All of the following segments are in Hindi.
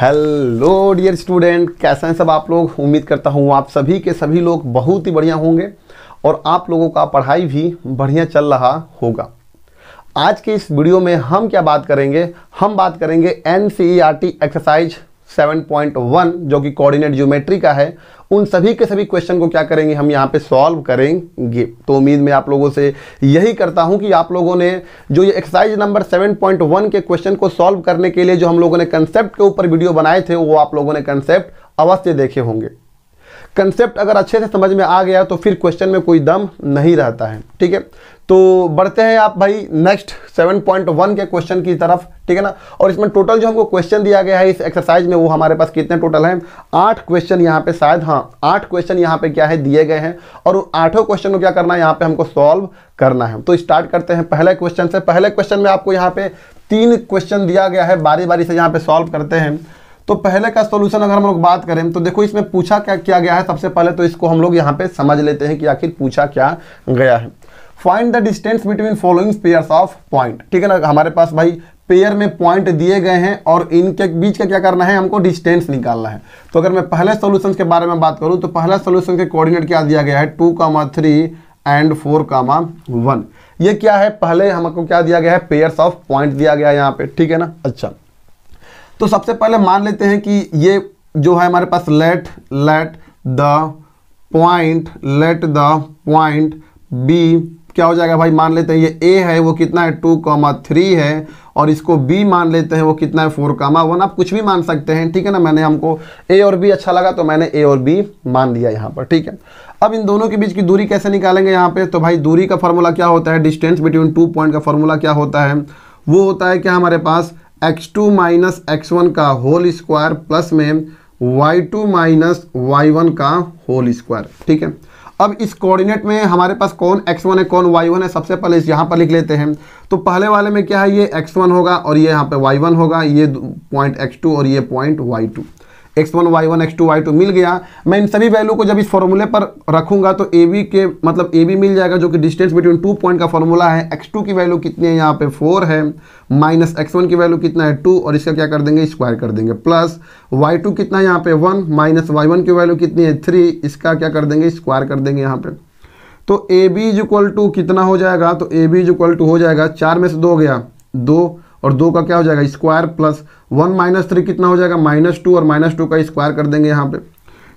हेलो डियर स्टूडेंट कैसे हैं सब आप लोग उम्मीद करता हूँ आप सभी के सभी लोग बहुत ही बढ़िया होंगे और आप लोगों का पढ़ाई भी बढ़िया चल रहा होगा आज के इस वीडियो में हम क्या बात करेंगे हम बात करेंगे एन एक्सरसाइज 7.1 जो कि कोऑर्डिनेट ज्योमेट्री का है उन सभी के सभी क्वेश्चन को क्या करेंगे हम यहाँ पे सॉल्व करेंगे तो उम्मीद मैं आप लोगों से यही करता हूँ कि आप लोगों ने जो ये एक्सरसाइज नंबर 7.1 के क्वेश्चन को सॉल्व करने के लिए जो हम लोगों ने कंसेप्ट के ऊपर वीडियो बनाए थे वो आप लोगों ने कंसेप्ट अवश्य देखे होंगे कंसेप्ट अगर अच्छे से समझ में आ गया तो फिर क्वेश्चन में कोई दम नहीं रहता है ठीक है तो बढ़ते हैं आप भाई नेक्स्ट 7.1 के क्वेश्चन की तरफ ठीक है ना और इसमें टोटल जो हमको क्वेश्चन दिया गया है इस एक्सरसाइज में वो हमारे पास कितने टोटल हैं आठ क्वेश्चन यहाँ पे शायद हाँ आठ क्वेश्चन यहाँ पे क्या है दिए गए हैं और उन आठों क्वेश्चन को क्या करना है यहाँ पे हमको सॉल्व करना है तो स्टार्ट करते हैं पहले क्वेश्चन से पहले क्वेश्चन में आपको यहाँ पे तीन क्वेश्चन दिया गया है बारी बारी से यहाँ पे सॉल्व करते हैं तो पहले का सोल्यूशन अगर हम लोग बात करें तो देखो इसमें पूछा क्या किया गया है सबसे पहले तो इसको हम लोग यहाँ पे समझ लेते हैं कि आखिर पूछा क्या गया है find the distance between following pair of point ठीक है ना हमारे पास भाई पेयर में पॉइंट दिए गए हैं और इनके बीच का क्या करना है हमको डिस्टेंस निकालना है तो अगर मैं पहले सोल्यूशन के बारे में बात करूं तो पहला सोल्यूशन के कोऑर्डिनेट क्या दिया गया है two comma three and four comma one ये क्या है पहले हमको क्या दिया गया है पेयर ऑफ पॉइंट दिया गया है यहाँ पे ठीक है ना अच्छा तो सबसे पहले मान लेते हैं कि ये जो है हमारे पास let let the point let the point B क्या हो जाएगा भाई मान लेते हैं ये ए है वो कितना है टू कॉमा थ्री है और इसको बी मान लेते हैं वो कितना है फोर कामा वन आप कुछ भी मान सकते हैं ठीक है ना मैंने हमको ए और बी अच्छा लगा तो मैंने ए और बी मान लिया यहाँ पर ठीक है अब इन दोनों के बीच की दूरी कैसे निकालेंगे यहाँ पर तो भाई दूरी का फॉर्मूला क्या होता है डिस्टेंस बिटवीन टू पॉइंट का फॉर्मूला क्या होता है वो होता है क्या हमारे पास x two minus x one का होल स्क्वायर प्लस में Y two minus Y one का होल स्क्वायर ठीक है अब इस कोऑर्डिनेट में हमारे पास कौन एक्स वन है कौन वाई वन है सबसे पहले इस यहाँ पर लिख लेते हैं तो पहले वाले में क्या है ये एक्स वन होगा और ये यहाँ पे वाई वन होगा ये पॉइंट एक्स टू और ये point Y two X one Y one x two Y two मिल गया मैं इन सभी वैल्यू को जब इस फॉर्मूले पर रखूंगा तो ए बी के मतलब ए बी मिल जाएगा जो कि डिस्टेंस बिटवीन टू पॉइंट का फॉर्मूला है एक्स टू की वैल्यू कितनी है यहाँ पे फोर है माइनस एक्स वन की वैल्यू कितना है टू और इसका क्या कर देंगे स्क्वायर कर देंगे प्लस वाई टू कितना है यहाँ पे वन माइनस वाई वन की वैल्यू कितनी है थ्री इसका क्या कर देंगे स्क्वायर कर देंगे यहाँ पे तो A B is equal to कितना हो जाएगा तो A B is equal to हो जाएगा चार में से दो गया दो और दो का क्या हो जाएगा square plus one minus three कितना हो जाएगा माइनस टू और माइनस टू का स्क्वायर कर देंगे यहाँ पे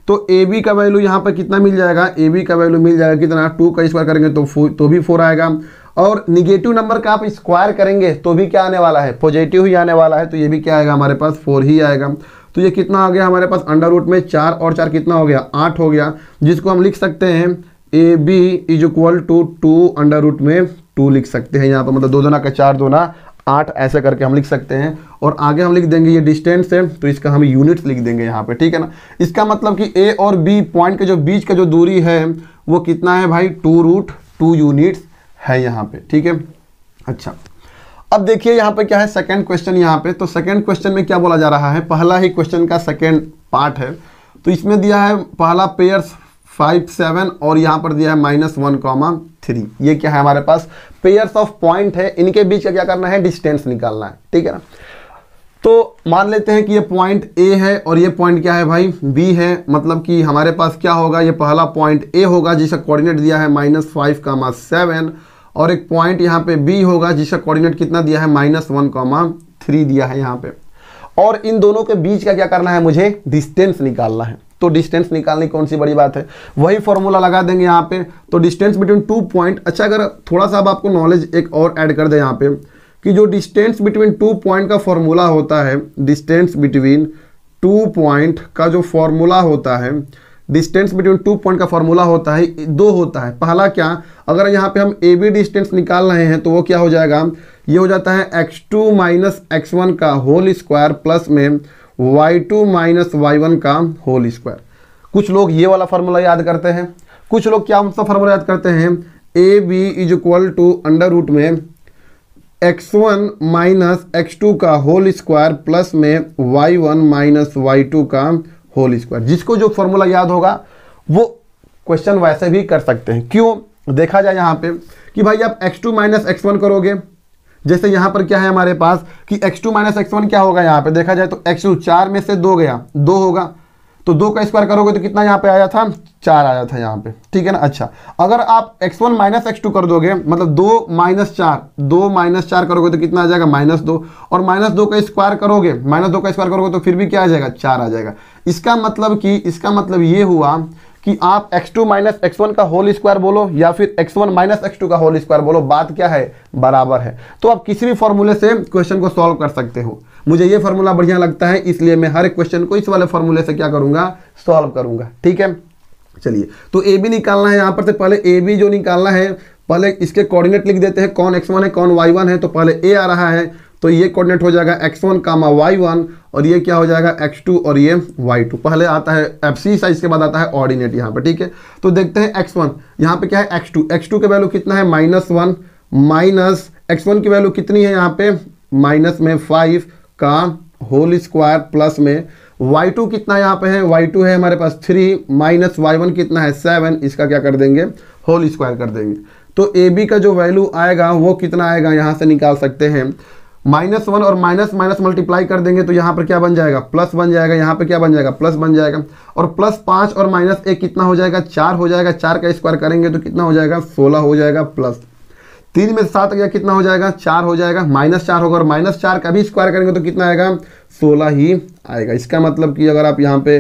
तो ए बी का वैल्यू यहाँ पर कितना मिल जाएगा ए बी का वैल्यू मिल जाएगा कितना टू का स्क्वायर करेंगे तो तो भी फोर आएगा और निगेटिव नंबर का आप स्क्वायर करेंगे तो भी क्या आने वाला है पॉजिटिव ही आने वाला है तो ये भी क्या आएगा हमारे पास फोर ही आएगा तो ये कितना आ गया हमारे पास अंडर रूट में चार और चार कितना हो गया आठ हो गया जिसको हम लिख सकते हैं A B is equal to two under root में टू लिख सकते हैं यहाँ पर तो मतलब दो दोना का चार दोना आठ ऐसे करके हम लिख सकते हैं और आगे हम लिख देंगे ये डिस्टेंस है तो इसका हम यूनिट्स लिख देंगे यहाँ पे ठीक है ना इसका मतलब कि ए और बी पॉइंट के जो बीच का जो दूरी है वो कितना है भाई टू रूट टू यूनिट्स है यहाँ पे ठीक है अच्छा अब देखिए यहाँ पे क्या है सेकेंड क्वेश्चन यहाँ पे तो सेकेंड क्वेश्चन में क्या बोला जा रहा है पहला ही क्वेश्चन का सेकेंड पार्ट है तो इसमें दिया है पहला पेयर्स फाइव सेवन और यहाँ पर दिया है माइनस वन कॉमा थ्री ये क्या है हमारे पास पेयर्स ऑफ पॉइंट है इनके बीच का क्या करना है डिस्टेंस निकालना है ठीक है ना तो मान लेते हैं कि ये पॉइंट ए है और ये पॉइंट क्या है भाई बी है मतलब कि हमारे पास क्या होगा ये पहला पॉइंट ए होगा जिसका कोऑर्डिनेट दिया है माइनस फाइव कामा सेवन और एक पॉइंट यहाँ पे बी होगा जिसका कोऑर्डिनेट कितना दिया है माइनस वन कामा थ्री दिया है यहाँ पे और इन दोनों के बीच का क्या करना है मुझे डिस्टेंस निकालना है तो डिस्टेंस निकालने कौन सी बड़ी बात है वही फॉर्मूला लगा देंगे यहाँ पे तो डिस्टेंस बिटवीन टू पॉइंट अच्छा अगर थोड़ा सा अब आपको नॉलेज एक और ऐड कर दें यहाँ पे कि जो डिस्टेंस बिटवीन टू पॉइंट का फॉर्मूला होता है डिस्टेंस बिटवीन टू पॉइंट का जो फॉर्मूला होता है डिस्टेंस बिटवीन टू पॉइंट का फॉर्मूला होता है दो होता है पहला क्या अगर यहाँ पे हम ए बी डिस्टेंस निकाल रहे हैं तो वो क्या हो जाएगा ये हो जाता है x two minus x one का होल स्क्वायर प्लस में Y two minus Y one का होल स्क्वायर कुछ लोग ये वाला फार्मूला याद करते हैं कुछ लोग क्या सा फार्मूला याद करते हैं A B is equal to under root में X one minus X two का होल स्क्वायर प्लस में Y one minus Y two का होल स्क्वायर जिसको जो फॉर्मूला याद होगा वो क्वेश्चन वैसे भी कर सकते हैं क्यों देखा जाए यहाँ पे कि भाई आप x2 टू माइनस एक्स करोगे जैसे यहां पर क्या है हमारे पास कि x2 टू माइनस एक्स क्या होगा यहां पे देखा जाए तो x2 चार में से दो गया दो होगा तो दो का स्क्वायर करोगे तो कितना यहां पे आया था चार आया था यहां पे ठीक है ना अच्छा अगर आप x1 वन माइनस एक्स कर दोगे मतलब दो माइनस चार दो माइनस चार करोगे तो कितना आ जाएगा माइनस दो और माइनस दो का स्क्वायर करोगे माइनस दो का स्क्वायर करोगे तो फिर भी क्या आ जाएगा चार आ जाएगा इसका मतलब कि इसका मतलब ये हुआ कि आप x2 टू माइनस एक्स का होल स्क्वायर बोलो या फिर x1 वन माइनस एक्स का होल स्क्वायर बोलो बात क्या है बराबर है तो आप किसी भी फॉर्मूले से क्वेश्चन को सॉल्व कर सकते हो मुझे ये फॉर्मूला बढ़िया लगता है इसलिए मैं हर एक क्वेश्चन को इस वाले फॉर्मूले से क्या करूंगा सॉल्व करूंगा ठीक है चलिए तो ए बी निकालना है यहाँ पर से पहले ए बी जो निकालना है पहले इसके कोऑर्डिनेट लिख देते हैं कौन एक्स वन है कौन वाई वन है तो पहले ए आ रहा है तो ये कोऑर्डिनेट हो जाएगा X one comma Y one और ये क्या हो जाएगा एक्स टू और ये वाई टू पहले आता है एफ सी साइज के बाद आता है ऑर्डिनेट यहाँ पर ठीक है तो देखते हैं एक्स वन यहाँ पर क्या है एक्स टू एक्स टू के वैल्यू कितना है minus one minus x one की वैल्यू कितनी है यहाँ पे माइनस में फाइव का होल स्क्वायर प्लस में वाई टू कितना यहाँ पे है वाई टू है हमारे पास थ्री माइनस वाई वन कितना है सेवन इसका क्या कर देंगे होल स्क्वायर कर देंगे तो ए बी का जो वैल्यू आएगा वो कितना आएगा यहाँ से निकाल सकते हैं माइनस वन और माइनस माइनस मल्टीप्लाई कर देंगे तो यहाँ पर क्या बन जाएगा प्लस बन जाएगा यहाँ पर क्या बन जाएगा प्लस बन जाएगा और प्लस पाँच और माइनस एक कितना हो जाएगा चार हो जाएगा चार का स्क्वायर करेंगे तो कितना हो जाएगा सोलह हो जाएगा प्लस तीन में सात गया कितना हो जाएगा चार हो जाएगा माइनस चार होगा और माइनस चार का भी स्क्वायर करेंगे तो कितना आएगा सोलह ही आएगा इसका मतलब कि अगर आप यहाँ पे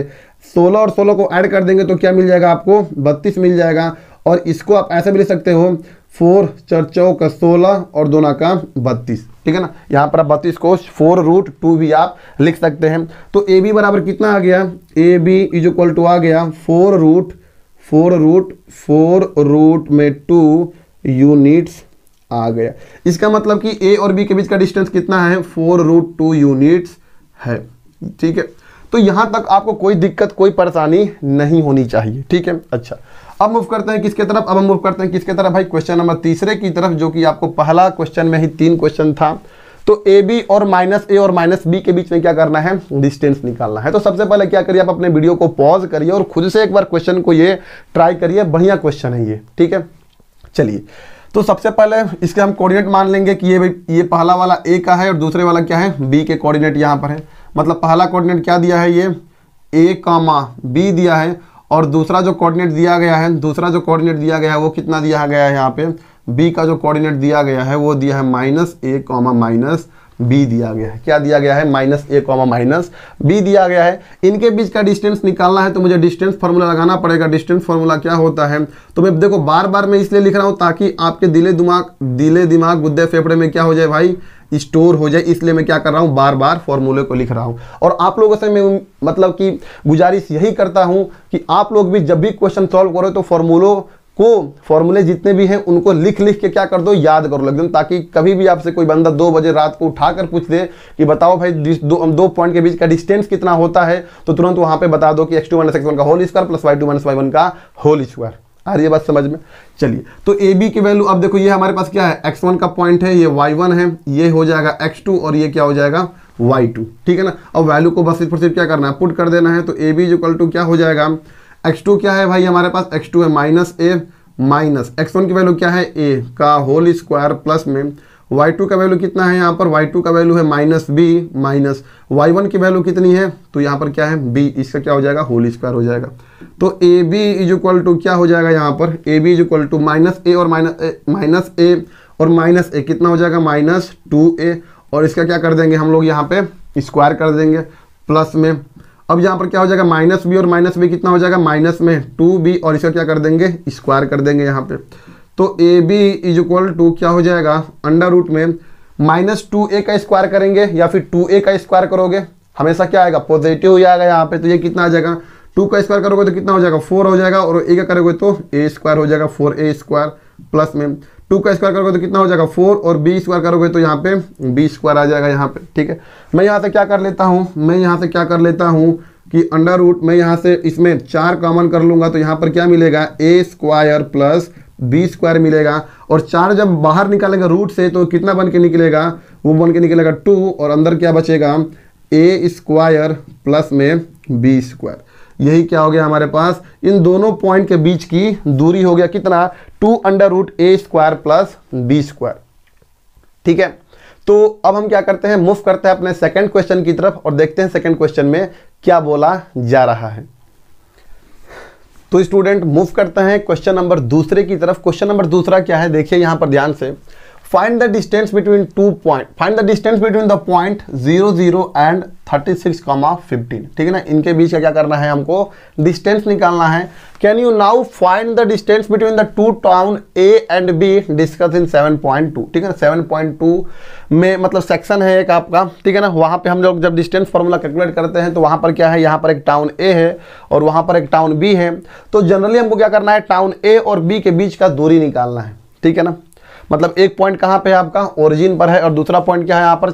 सोलह और सोलह को ऐड कर देंगे तो क्या मिल जाएगा आपको बत्तीस मिल जाएगा और इसको आप ऐसे भी लिख सकते हो फोर चार चौक सोलह और दोनों का बत्तीस ठीक है ना यहाँ पर आप बत्तीस को फोर रूट टू भी आप लिख सकते हैं तो ए बी बराबर कितना आ गया A B is equal to आ गया four root four root four root में टू यूनिट्स आ गया इसका मतलब कि ए और बी के बीच का डिस्टेंस कितना है फोर रूट टू यूनिट्स है ठीक है तो यहाँ तक आपको कोई दिक्कत कोई परेशानी नहीं होनी चाहिए ठीक है अच्छा अब मूव करते हैं किसके तरफ अब हम मूव करते हैं किसके तरफ भाई क्वेश्चन नंबर तीसरे की तरफ जो कि आपको पहला क्वेश्चन में ही तीन क्वेश्चन था तो ए बी और माइनस ए और माइनस बी के बीच में क्या करना है डिस्टेंस निकालना है तो सबसे पहले क्या करिए आप अपने वीडियो को पॉज करिए और खुद से एक बार क्वेश्चन को ये ट्राई करिए बढ़िया क्वेश्चन है ये ठीक है चलिए तो सबसे पहले इसके हम कोऑर्डिनेट मान लेंगे कि ये भाई ये पहला वाला ए का है और दूसरे वाला क्या है बी के कोऑर्डिनेट यहाँ पर है मतलब पहला कोऑर्डिनेट क्या दिया है ये ए कामा बी दिया है और दूसरा जो कोऑर्डिनेट दिया गया है दूसरा जो कोऑर्डिनेट दिया गया है वो कितना दिया गया है यहाँ पे बी का जो कोऑर्डिनेट दिया गया है वो दिया है minus A comma minus B दिया गया है क्या दिया गया है minus A comma minus B दिया गया है इनके बीच का डिस्टेंस निकालना है तो मुझे डिस्टेंस फार्मूला लगाना पड़ेगा डिस्टेंस फार्मूला क्या होता है तो मैं देखो बार बार मैं इसलिए लिख रहा हूँ ताकि आपके दिले दिमाग दिले दिमाग गुद्दे फेफड़े में क्या हो जाए भाई स्टोर हो जाए इसलिए मैं क्या कर रहा हूँ बार बार फॉर्मूले को लिख रहा हूँ और आप लोगों से मैं मतलब कि गुजारिश यही करता हूँ कि आप लोग भी जब भी क्वेश्चन सॉल्व करो तो फॉर्मूलों को फॉर्मूले जितने भी हैं उनको लिख लिख के क्या कर दो याद करो एकदम ताकि कभी भी आपसे कोई बंदा दो बजे रात को उठा कर पूछ दे कि बताओ भाई दो दो पॉइंट के बीच का डिस्टेंस कितना होता है तो तुरंत वहाँ पे बता दो कि X two minus x one का whole square plus Y two minus Y one का होल स्क्वायर आ रही है बात समझ में चलिए तो ए बी की वैल्यू अब देखो ये हमारे पास क्या है एक्स वन का पॉइंट है ये वाई वन है ये हो जाएगा एक्स टू और ये क्या हो जाएगा वाई टू ठीक है ना अब वैल्यू को बस सिर्फ क्या करना है पुट कर देना है तो ए बी इक्वल टू क्या हो जाएगा एक्स टू क्या है भाई हमारे पास एक्स टू है minus A minus x one की वैल्यू क्या है ए का होल स्क्वायर प्लस में वाई टू का वैल्यू कितना है यहाँ पर वाई टू का वैल्यू है minus B minus Y one की वैल्यू कितनी है तो यहाँ पर क्या है बी इसका क्या हो जाएगा होल स्क्वायर हो जाएगा तो A B is equal to क्या हो जाएगा यहाँ पर A B is equal to minus A और माइनस ए और माइनस ए कितना हो जाएगा माइनस टू ए और इसका क्या कर देंगे हम लोग यहाँ पे स्क्वायर कर देंगे प्लस में अब यहाँ पर क्या हो जाएगा माइनस बी और माइनस बी कितना हो जाएगा माइनस में टू बी और इसका क्या कर देंगे स्क्वायर कर देंगे यहाँ पे तो A B is equal to क्या हो जाएगा अंडर रूट में माइनस टू ए का स्क्वायर करेंगे या फिर टू ए का स्क्वायर करोगे हमेशा क्या आएगा पॉजिटिव हो जाएगा यहाँ पे तो ये कितना आ जाएगा टू का स्क्वायर करोगे तो कितना हो जाएगा फोर हो जाएगा और ए का करोगे तो ए स्क्वायर हो जाएगा फोर ए स्क्वायर प्लस में टू का स्क्वायर करोगे तो कितना हो जाएगा फोर और बी स्क्वायर करोगे तो यहाँ पे बी स्क्वायर आ जाएगा यहाँ पे ठीक है मैं यहाँ से क्या कर लेता हूँ मैं यहाँ से क्या कर लेता हूँ कि अंडर रूट मैं यहाँ से इसमें चार कॉमन कर लूंगा तो यहाँ पर क्या मिलेगा A square plus B square मिलेगा और चार जब बाहर निकालेगा रूट से तो कितना बन के निकलेगा वो बन के निकलेगा टू और अंदर क्या बचेगा ए स्क्वायर प्लस में बी स्क्वायर यही क्या हो गया हमारे पास इन दोनों पॉइंट के बीच की दूरी हो गया कितना two under root A square plus B square ठीक है तो अब हम क्या करते हैं मूव करते हैं अपने सेकंड क्वेश्चन की तरफ और देखते हैं सेकंड क्वेश्चन में क्या बोला जा रहा है तो स्टूडेंट मूव करते हैं क्वेश्चन नंबर दूसरे की तरफ क्वेश्चन नंबर दूसरा क्या है देखिए यहां पर ध्यान से find the distance between two point find the distance between the point zero zero and thirty six comma fifteen ठीक है ना इनके बीच का क्या करना है हमको डिस्टेंस निकालना है can you now find the distance between the two town A and B discuss in seven point two ठीक है ना सेवन पॉइंट टू में मतलब सेक्शन है एक आपका ठीक है ना वहाँ पे हम लोग जब डिस्टेंस फॉर्मूला कैलकुलेट करते हैं तो वहाँ पर क्या है यहाँ पर एक टाउन ए है और वहाँ पर एक टाउन बी है तो जनरली हमको क्या करना है टाउन ए और बी के बीच का दूरी निकालना है ठीक है ना मतलब एक पॉइंट कहाँ पे है आपका ओरिजिन पर है और दूसरा पॉइंट क्या है यहाँ पर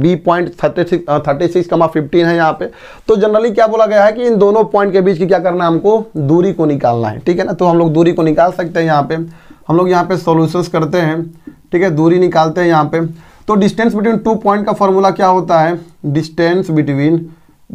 B point thirty six thirty six comma fifteen है यहाँ पे तो जनरली क्या बोला गया है कि इन दोनों पॉइंट के बीच की क्या करना है हमको दूरी को निकालना है ठीक है ना तो हम लोग दूरी को निकाल सकते हैं यहाँ पे हम लोग यहाँ पे सोल्यूशंस करते हैं ठीक है दूरी निकालते हैं यहाँ पे तो डिस्टेंस बिटवीन टू पॉइंट का फॉर्मूला क्या होता है distance between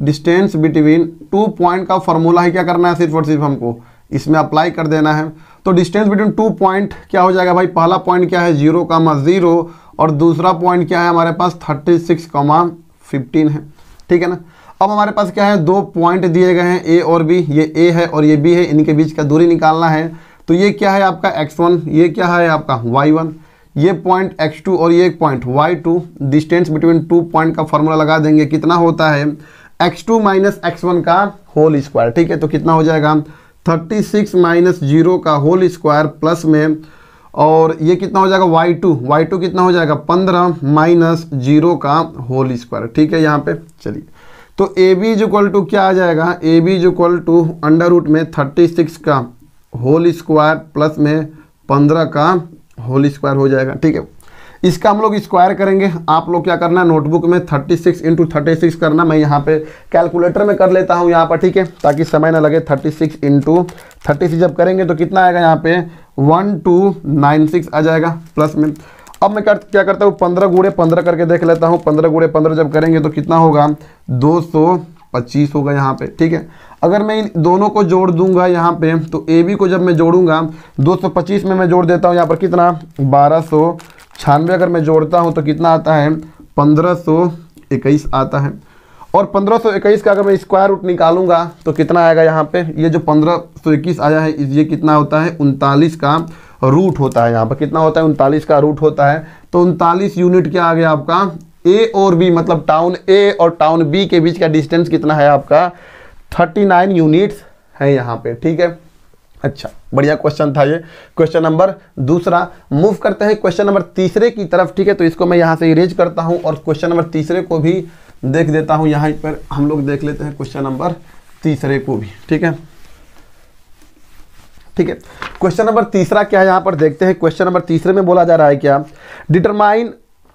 distance between two point का फॉर्मूला ही क्या करना है सिर्फ और सिर्फ हमको इसमें अप्लाई कर देना है तो डिस्टेंस बिटवीन टू पॉइंट क्या हो जाएगा भाई पहला पॉइंट क्या है जीरो कामा ज़ीरो और दूसरा पॉइंट क्या है हमारे पास थर्टी सिक्स कामा फिफ्टीन है ठीक है ना अब हमारे पास क्या है दो पॉइंट दिए गए हैं ए और बी ये ए है और ये बी है इनके बीच का दूरी निकालना है तो ये क्या है आपका एक्स वन ये क्या है आपका वाई वन ये पॉइंट एक्स टू और ये point Y two distance between two point का फॉर्मूला लगा देंगे कितना होता है x two minus x one का होल स्क्वायर ठीक है तो कितना हो जाएगा थर्टी सिक्स माइनस जीरो का होल स्क्वायर प्लस में और ये कितना हो जाएगा वाई टू वाई टू कितना हो जाएगा पंद्रह माइनस जीरो का होल स्क्वायर ठीक है यहाँ पे चलिए तो A B is equal to क्या आ जाएगा A B is equal to under root में थर्टी सिक्स का होल स्क्वायर प्लस में पंद्रह का होल स्क्वायर हो जाएगा ठीक है इसका हम लोग स्क्वायर करेंगे आप लोग क्या करना नोटबुक में thirty six into thirty six करना मैं यहाँ पे कैलकुलेटर में कर लेता हूँ यहाँ पर ठीक है ताकि समय ना लगे thirty six into thirty six जब करेंगे तो कितना आएगा यहाँ पे वन टू नाइन सिक्स आ जाएगा प्लस में अब मैं कर, क्या करता हूँ पंद्रह गुड़े पंद्रह करके देख लेता हूँ पंद्रह गुड़े पंद्रह जब करेंगे तो कितना होगा दो सौ पच्चीस होगा यहाँ पे ठीक है अगर मैं इन दोनों को जोड़ दूंगा यहाँ पे तो ए बी को जब मैं जोड़ूंगा 225 में मैं जोड़ देता हूँ यहाँ पर कितना बारह छियानवे अगर मैं जोड़ता हूँ तो कितना आता है पंद्रह सौ इक्कीस आता है और पंद्रह सौ इक्कीस का अगर मैं स्क्वायर रूट निकालूंगा तो कितना आएगा यहाँ पे ये जो पंद्रह सौ इक्कीस आया है ये कितना होता है उनतालीस का रूट होता है यहाँ पर कितना होता है उनतालीस का रूट होता है तो उनतालीस यूनिट क्या आ गया आपका ए और बी मतलब टाउन ए और टाउन बी के बीच का डिस्टेंस कितना है आपका थर्टी नाइन यूनिट्स है यहाँ पे ठीक है अच्छा बढ़िया क्वेश्चन था ये क्वेश्चन नंबर दूसरा मूव करते हैं क्वेश्चन नंबर तीसरे की तरफ ठीक है तो इसको मैं यहाँ से इरेज करता हूँ और क्वेश्चन नंबर तीसरे को भी देख देता हूँ यहाँ पर हम लोग देख लेते हैं क्वेश्चन नंबर तीसरे को भी ठीक है ठीक है क्वेश्चन नंबर तीसरा क्या है यहाँ पर देखते हैं क्वेश्चन नंबर तीसरे में बोला जा रहा है क्या determine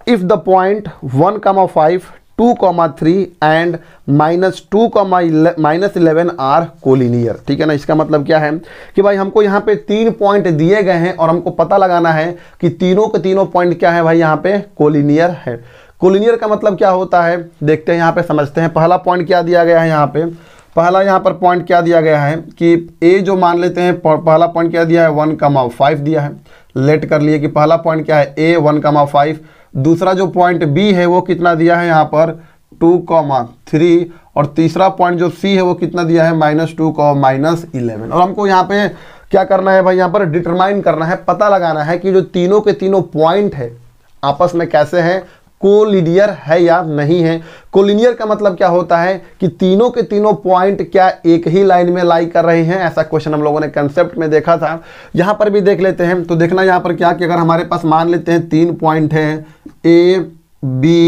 if the point one comma five two comma three and minus two comma minus eleven are collinear ठीक है ना इसका मतलब क्या है कि भाई हमको यहाँ पे तीन पॉइंट दिए गए हैं और हमको पता लगाना है कि तीनों के तीनों पॉइंट क्या है भाई यहाँ पे कोलिनियर है कोलिनियर का मतलब क्या होता है देखते हैं यहाँ पे समझते हैं पहला पॉइंट क्या दिया गया है यहाँ पे पहला यहाँ पर पॉइंट क्या दिया गया है कि ए जो मान लेते हैं पहला पॉइंट क्या दिया है वन कमा फाइव दिया है लेट कर लिए कि पहला पॉइंट क्या है ए वन कमा फाइव दूसरा जो पॉइंट बी है वो कितना दिया है यहाँ पर टू कॉमा थ्री और तीसरा पॉइंट जो सी है वो कितना दिया है minus two comma minus eleven और हमको यहाँ पे क्या करना है भाई यहाँ पर डिटरमाइन करना है पता लगाना है कि जो तीनों के तीनों पॉइंट है आपस में कैसे हैं कोलिनियर है या नहीं है कोलिनियर का मतलब क्या होता है कि तीनों के तीनों पॉइंट क्या एक ही लाइन में लाई कर रहे हैं ऐसा क्वेश्चन हम लोगों ने कंसेप्ट में देखा था यहां पर भी देख लेते हैं तो देखना यहां पर क्या कि अगर हमारे पास मान लेते हैं तीन पॉइंट है ए बी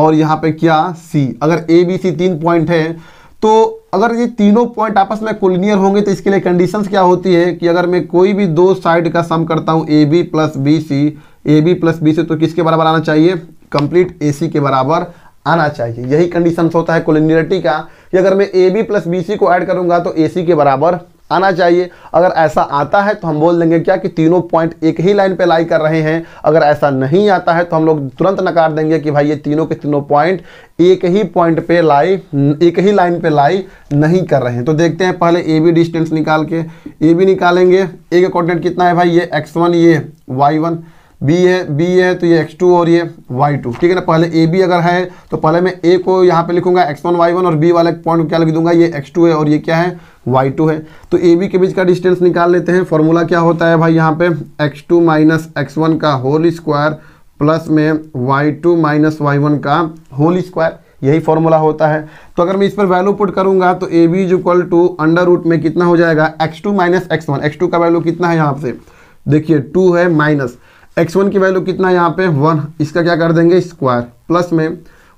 और यहां पर क्या सी अगर ए बी सी तीन पॉइंट है तो अगर ये तीनों पॉइंट आपस में कोलिनियर होंगे तो इसके लिए कंडीशंस क्या होती है कि अगर मैं कोई भी दो साइड का सम करता हूँ A B plus B C A B plus B C तो किसके बराबर आना चाहिए कंप्लीट ए के बराबर आना चाहिए यही कंडीशन होता है कोलिनियरिटी का कि अगर मैं A B plus B C को ऐड करूंगा तो ए सी के बराबर आना चाहिए अगर ऐसा आता है तो हम बोल देंगे क्या कि तीनों पॉइंट एक ही लाइन पे लाई कर रहे हैं अगर ऐसा नहीं आता है तो हम लोग तुरंत नकार देंगे कि भाई ये तीनों के तीनों पॉइंट एक ही पॉइंट पे लाई एक ही लाइन पे लाई नहीं कर रहे हैं तो देखते हैं पहले ए बी डिस्टेंस निकाल के ए बी निकालेंगे ए का कोऑर्डिनेट कितना है भाई ये एक्स वन ये वाई वन बी है बी है तो ये एक्स टू और ये वाई टू ठीक है ना पहले ए बी अगर है तो पहले मैं ए को यहाँ पे लिखूंगा एक्स वन वाई वन और बी वाले पॉइंट क्या लिख दूंगा ये एक्स टू है और ये क्या है वाई टू है तो ए बी के बीच का डिस्टेंस निकाल लेते हैं फॉर्मूला क्या होता है भाई यहाँ पे x two minus x one का होल स्क्वायर प्लस में Y two minus Y one का होल स्क्वायर यही फॉर्मूला होता है तो अगर मैं इस पर वैल्यू पुट करूंगा तो A B is equal to under root में कितना हो जाएगा x two minus x one x two का वैल्यू कितना है यहाँ से देखिए टू है माइनस एक्स वन की वैल्यू कितना यहाँ पे वन इसका क्या कर देंगे स्क्वायर प्लस में